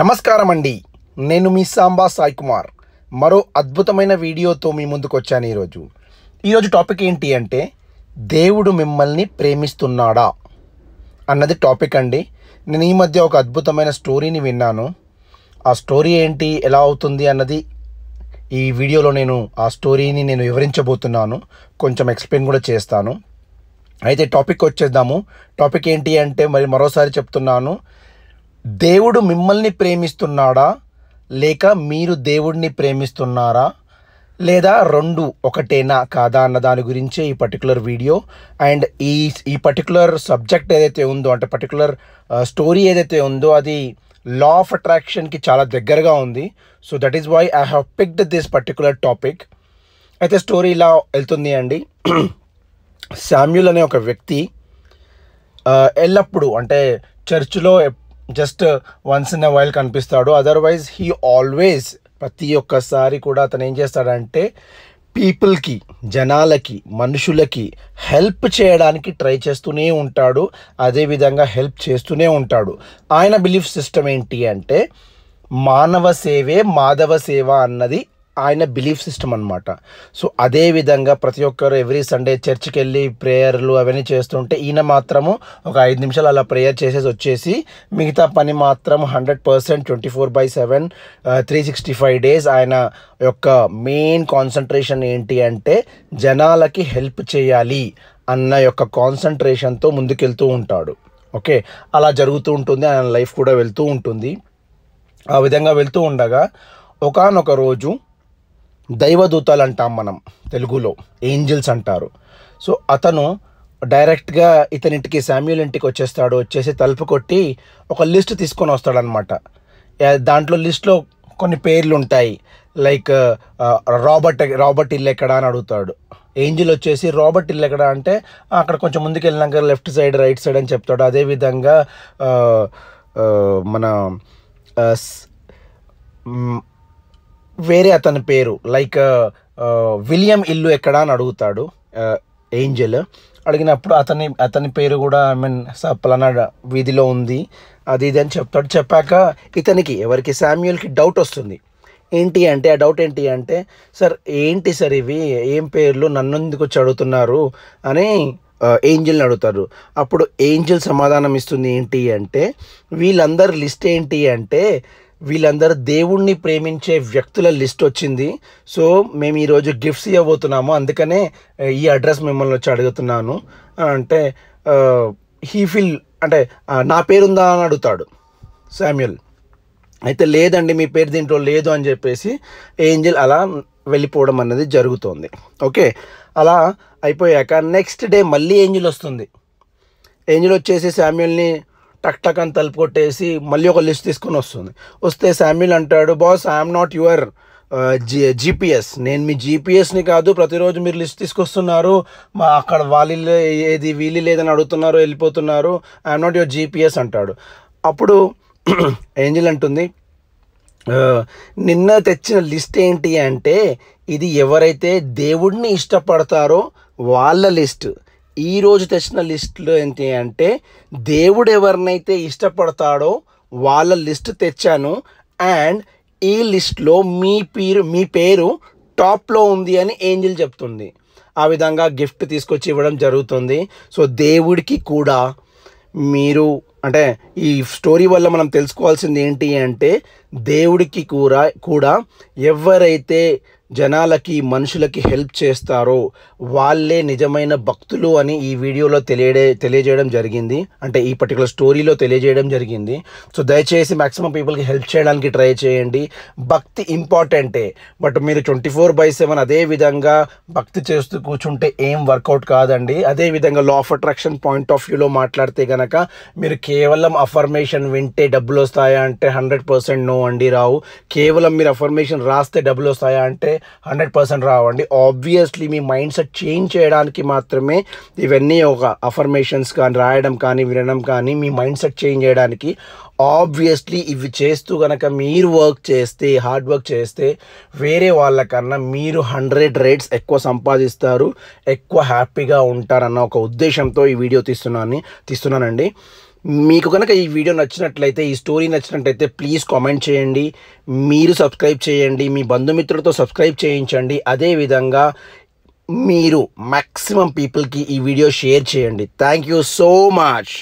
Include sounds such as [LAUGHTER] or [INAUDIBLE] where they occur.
నమస్కారం అండి నేను మీ సాంబా సాయి కుమార్ మరో అద్భుతమైన వీడియోతో మీ ముందుకు వచ్చాను ఈరోజు ఈరోజు టాపిక్ ఏంటి అంటే దేవుడు మిమ్మల్ని ప్రేమిస్తున్నాడా అన్నది టాపిక్ అండి నేను ఈ మధ్య ఒక అద్భుతమైన స్టోరీని విన్నాను ఆ స్టోరీ ఏంటి ఎలా అవుతుంది అన్నది ఈ వీడియోలో నేను ఆ స్టోరీని నేను వివరించబోతున్నాను కొంచెం ఎక్స్ప్లెయిన్ కూడా చేస్తాను అయితే టాపిక్ వచ్చేద్దాము టాపిక్ ఏంటి అంటే మరి మరోసారి చెప్తున్నాను దేవుడు మిమ్మల్ని ప్రేమిస్తున్నాడా లేక మీరు దేవుడిని ప్రేమిస్తున్నారా లేదా రెండు ఒకటేనా కాదా అన్న దాని గురించే ఈ పర్టికులర్ వీడియో అండ్ ఈ ఈ పర్టికులర్ సబ్జెక్ట్ ఏదైతే ఉందో అంటే పర్టికులర్ స్టోరీ uh, ఏదైతే ఉందో అది లా ఆఫ్ అట్రాక్షన్కి చాలా దగ్గరగా ఉంది so that is why I have picked this particular topic అయితే స్టోరీ ఇలా వెళ్తుంది అండి శామ్యుల్ [CLEARS THROAT] అనే ఒక వ్యక్తి uh, ఎల్లప్పుడూ అంటే చర్చిలో just once in a while కనిపిస్తాడు అదర్వైజ్ హీ ఆల్వేస్ ప్రతి ఒక్కసారి కూడా అతను ఏం చేస్తాడంటే పీపుల్కి జనాలకి మనుషులకి హెల్ప్ చేయడానికి ట్రై చేస్తూనే ఉంటాడు అదేవిధంగా హెల్ప్ చేస్తూనే ఉంటాడు ఆయన బిలీఫ్ సిస్టమ్ ఏంటి అంటే మానవ సేవే మాధవ సేవ అన్నది ఆయన బిలీఫ్ సిస్టమ్ అనమాట సో అదే విధంగా ప్రతి ఒక్కరు ఎవ్రీ సండే చర్చ్కి వెళ్ళి ప్రేయర్లు అవన్నీ చేస్తుంటే ఈయన మాత్రము ఒక ఐదు నిమిషాలు అలా ప్రేయర్ చేసేసి వచ్చేసి మిగతా పని మాత్రం hundred percent twenty four by seven three sixty five days ఆయన యొక్క మెయిన్ కాన్సన్ట్రేషన్ ఏంటి అంటే జనాలకి హెల్ప్ చేయాలి అన్న యొక్క కాన్సన్ట్రేషన్తో ముందుకెళ్తూ ఉంటాడు ఓకే అలా జరుగుతూ ఉంటుంది ఆయన లైఫ్ కూడా వెళ్తూ ఉంటుంది ఆ విధంగా వెళ్తూ ఉండగా ఒకనొక రోజు దైవదూతలు అంటాం మనం తెలుగులో ఏంజిల్స్ అంటారు సో అతను డైరెక్ట్గా ఇతనింటికి శామ్యుల్ ఇంటికి వచ్చేస్తాడు వచ్చేసి తలుపు కొట్టి ఒక లిస్ట్ తీసుకొని వస్తాడనమాట దాంట్లో లిస్ట్లో కొన్ని పేర్లు ఉంటాయి లైక్ రాబర్ట్ రాబర్ట్ ఇల్లు ఎక్కడ అని అడుగుతాడు ఏంజిల్ వచ్చేసి రాబర్ట్ ఇల్లు ఎక్కడ అంటే అక్కడ కొంచెం ముందుకు వెళ్ళినాక లెఫ్ట్ సైడ్ రైట్ సైడ్ అని చెప్తాడు అదేవిధంగా మన వేరే అతని పేరు లైక్ విలియం ఇల్లు ఎక్కడ అని అడుగుతాడు ఏంజెల్ uh, అడిగినప్పుడు అతని అతని పేరు కూడా ఐ మీన్ పలానా వీధిలో ఉంది అది ఇది అని చెప్తాడు చెప్పాక ఇతనికి ఎవరికి శామ్యుయల్కి డౌట్ వస్తుంది ఏంటి అంటే ఆ డౌట్ ఏంటి అంటే సార్ ఏంటి సార్ ఇవి ఏం పేర్లు నన్ను ఎందుకు చదువుతున్నారు అని ఏంజిల్ని uh, అడుగుతారు అప్పుడు ఏంజిల్ సమాధానం ఇస్తుంది ఏంటి అంటే వీళ్ళందరి లిస్ట్ ఏంటి అంటే వీళ్ళందరూ దేవుణ్ణి ప్రేమించే వ్యక్తుల లిస్ట్ వచ్చింది సో మేము ఈరోజు గిఫ్ట్స్ ఇవ్వబోతున్నాము అందుకనే ఈ అడ్రస్ మిమ్మల్ని వచ్చి అడుగుతున్నాను అంటే హీ ఫిల్ అంటే నా పేరుందా అని అడుగుతాడు శామ్యుల్ అయితే లేదండి మీ పేరు దీంట్లో లేదు అని చెప్పేసి ఏంజిల్ అలా వెళ్ళిపోవడం అనేది జరుగుతుంది ఓకే అలా అయిపోయాక నెక్స్ట్ డే మళ్ళీ ఏంజిల్ వస్తుంది ఏంజిల్ వచ్చేసి శామ్యుల్ని టక్ టక్ అని తలుపు కొట్టేసి మళ్ళీ ఒక లిస్ట్ తీసుకొని వస్తుంది వస్తే శామ్యుల్ అంటాడు boss I'm not your G GPS నేను మీ జీపీఎస్ని కాదు ప్రతిరోజు మీరు లిస్ట్ తీసుకొస్తున్నారు మా అక్కడ వాళ్ళు ఏది వీలు లేదని అడుగుతున్నారు వెళ్ళిపోతున్నారు ఐఎమ్ నాట్ యువర్ జీపీఎస్ అంటాడు అప్పుడు [CLEARS THROAT] ఏంజిల్ అంటుంది నిన్న తెచ్చిన లిస్ట్ ఏంటి అంటే ఇది ఎవరైతే దేవుడిని ఇష్టపడతారో వాళ్ళ లిస్ట్ ఈరోజు తెచ్చిన లిస్టులో ఏంటి అంటే దేవుడు ఎవరినైతే ఇష్టపడతాడో వాళ్ళ లిస్ట్ తెచ్చాను అండ్ ఈ లిస్ట్లో మీ పేరు మీ పేరు టాప్లో ఉంది అని ఏంజిల్ చెప్తుంది ఆ విధంగా గిఫ్ట్ తీసుకొచ్చి ఇవ్వడం జరుగుతుంది సో దేవుడికి కూడా మీరు అంటే ఈ స్టోరీ వల్ల మనం తెలుసుకోవాల్సింది ఏంటి అంటే దేవుడికి కూడా కూడా ఎవరైతే జనాలకి మనుషులకి హెల్ప్ చేస్తారో వాళ్ళే నిజమైన భక్తులు అని ఈ వీడియోలో తెలియడే తెలియజేయడం జరిగింది అంటే ఈ పర్టికులర్ స్టోరీలో తెలియజేయడం జరిగింది సో దయచేసి మ్యాక్సిమం పీపుల్కి హెల్ప్ చేయడానికి ట్రై చేయండి భక్తి ఇంపార్టెంటే బట్ మీరు ట్వంటీ ఫోర్ బై సెవెన్ అదే విధంగా భక్తి చేస్తూ కూర్చుంటే ఏం వర్కౌట్ కాదండి అదే విధంగా law of attraction point of వ్యూలో మాట్లాడితే కనుక మీరు కేవలం అఫర్మేషన్ వింటే డబ్బులు వస్తాయా అంటే హండ్రెడ్ పర్సెంట్ నో రావండి రావు కేవలం మీరు అఫర్మేషన్ రాస్తే డబ్బులు వస్తాయా అంటే హండ్రెడ్ పర్సెంట్ రావండి ఆబ్వియస్లీ మీ మైండ్ సెట్ చేంజ్ చేయడానికి మాత్రమే ఇవన్నీ ఒక అఫర్మేషన్స్ కానీ రాయడం కానీ వినడం కానీ మీ మైండ్ సెట్ చేంజ్ చేయడానికి ఆబ్వియస్లీ ఇవి చేస్తూ కనుక మీరు వర్క్ చేస్తే హార్డ్ వర్క్ చేస్తే వేరే వాళ్ళకన్నా మీరు హండ్రెడ్ రేట్స్ ఎక్కువ సంపాదిస్తారు ఎక్కువ హ్యాపీగా ఉంటారన్న ఒక ఉద్దేశంతో ఈ వీడియో తీస్తున్నాను తీస్తున్నానండి మీకు కనుక ఈ వీడియో నచ్చినట్లయితే ఈ స్టోరీ నచ్చినట్లయితే ప్లీజ్ కామెంట్ చేయండి మీరు సబ్స్క్రైబ్ చేయండి మీ బంధుమిత్రులతో సబ్స్క్రైబ్ చేయించండి అదేవిధంగా మీరు మ్యాక్సిమం పీపుల్కి ఈ వీడియో షేర్ చేయండి థ్యాంక్ యూ సో మచ్